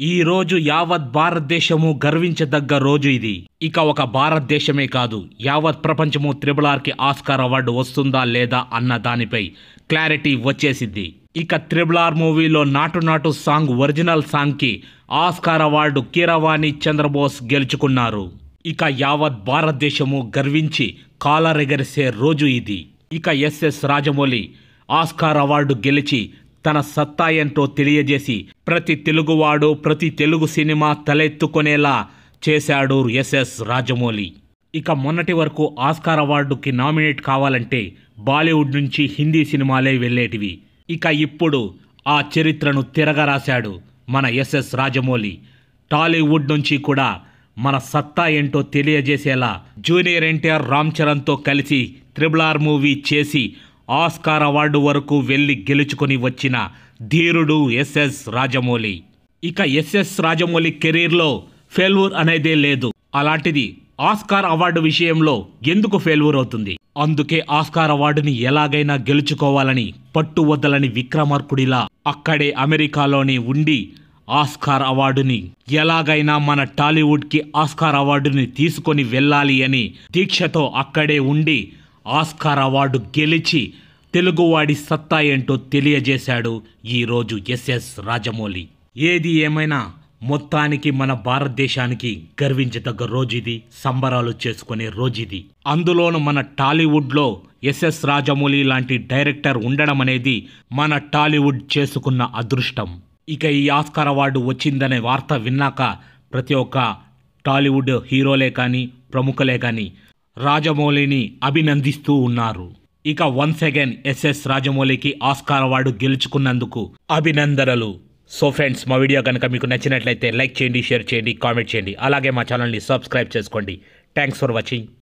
ఈ రోజు యావత్ భారతదేశము గర్వించదగ్గ రోజు ఇది ఇక ఒక భారతదేశమే కాదు యావత్ ప్రపంచము త్రిబుల్ ఆర్కి ఆస్కార్ అవార్డు వస్తుందా లేదా అన్న దానిపై క్లారిటీ వచ్చేసింది ఇక త్రిబుల్ ఆర్ మూవీలో నాటు నాటు సాంగ్ ఒరిజినల్ సాంగ్కి ఆస్కార్ అవార్డు కీరవాణి చంద్రబోస్ గెలుచుకున్నారు ఇక యావత్ భారతదేశము గర్వించి కాలరెగరిసే రోజు ఇది ఇక ఎస్ఎస్ రాజమౌళి ఆస్కార్ అవార్డు గెలిచి తన సత్తా ఏంటో తెలియజేసి ప్రతి తెలుగువాడు ప్రతి తెలుగు సినిమా తలెత్తుకునేలా చేశాడు ఎస్ఎస్ రాజమౌళి ఇక మొన్నటి వరకు ఆస్కార్ అవార్డుకి నామినేట్ కావాలంటే బాలీవుడ్ నుంచి హిందీ సినిమాలే వెళ్ళేటివి ఇక ఇప్పుడు ఆ చరిత్రను తిరగరాశాడు మన ఎస్ఎస్ రాజమౌళి టాలీవుడ్ నుంచి కూడా మన సత్తా ఏంటో తెలియజేసేలా జూనియర్ ఎన్టీఆర్ రామ్ చరణ్తో కలిసి త్రిబుల్ ఆర్ మూవీ చేసి ఆస్కార్ అవార్డు వరకు వెళ్ళి గెలుచుకొని వచ్చిన ధీరుడు ఎస్ఎస్ రాజమౌళి ఇక ఎస్ఎస్ రాజమౌళి కెరీర్లో ఫెయిల్వూర్ అనేదే లేదు అలాంటిది ఆస్కార్ అవార్డు విషయంలో ఎందుకు ఫెయిల్వూర్ అవుతుంది అందుకే ఆస్కార్ అవార్డుని ఎలాగైనా గెలుచుకోవాలని పట్టు వద్దలని విక్రమార్కుడిలా అక్కడే అమెరికాలోనే ఉండి ఆస్కార్ అవార్డుని ఎలాగైనా మన టాలీవుడ్కి ఆస్కార్ అవార్డుని తీసుకొని వెళ్ళాలి అని దీక్షతో అక్కడే ఉండి ఆస్కార్ అవార్డు గెలిచి తెలుగువాడి సత్తా ఏంటో తెలియజేశాడు ఈరోజు ఎస్ఎస్ రాజమౌళి ఏది ఏమైనా మొత్తానికి మన భారతదేశానికి గర్వించదగ్గ రోజిది సంబరాలు చేసుకునే రోజుది అందులోనూ మన టాలీవుడ్లో ఎస్ఎస్ రాజమౌళి లాంటి డైరెక్టర్ ఉండడం అనేది మన టాలీవుడ్ చేసుకున్న అదృష్టం ఇక ఈ ఆస్కార్ అవార్డు వచ్చిందనే వార్త విన్నాక ప్రతి ఒక్క టాలీవుడ్ హీరోలే కానీ ప్రముఖులే కానీ రాజమౌళిని అభినందిస్తూ ఉన్నారు ఇక వన్స్ అగైన్ ఎస్ఎస్ రాజమౌళికి ఆస్కార్ అవార్డు గెలుచుకున్నందుకు అభినందనలు సో ఫ్రెండ్స్ మా వీడియో కనుక మీకు నచ్చినట్లయితే లైక్ చేయండి షేర్ చేయండి కామెంట్ చేయండి అలాగే మా ఛానల్ని సబ్స్క్రైబ్ చేసుకోండి థ్యాంక్స్ ఫర్ వాచింగ్